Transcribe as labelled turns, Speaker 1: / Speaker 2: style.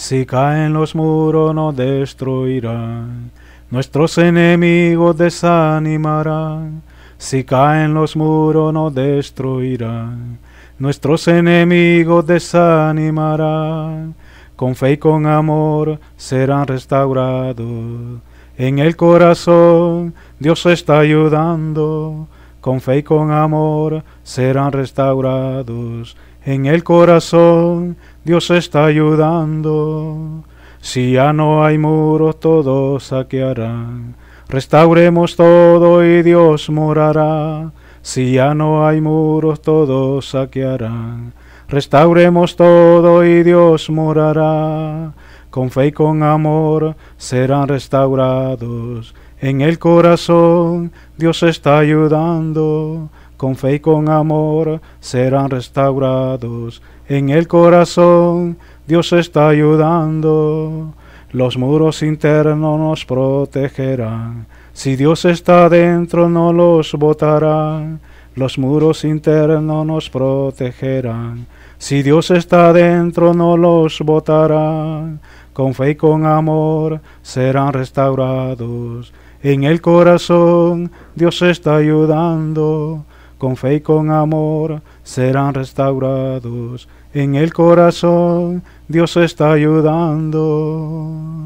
Speaker 1: Si caen los muros nos destruirán, nuestros enemigos desanimarán. Si caen los muros nos destruirán, nuestros enemigos desanimarán. Con fe y con amor serán restaurados. En el corazón Dios está ayudando con fe y con amor serán restaurados. En el corazón Dios está ayudando. Si ya no hay muros, todos saquearán. Restauremos todo y Dios morará. Si ya no hay muros, todos saquearán. Restauremos todo y Dios morará con fe y con amor serán restaurados. En el corazón Dios está ayudando, con fe y con amor serán restaurados. En el corazón Dios está ayudando, los muros internos nos protegerán. Si Dios está dentro no los botará, los muros internos nos protegerán. Si Dios está dentro no los botará con fe y con amor serán restaurados. En el corazón Dios está ayudando, con fe y con amor serán restaurados. En el corazón Dios está ayudando.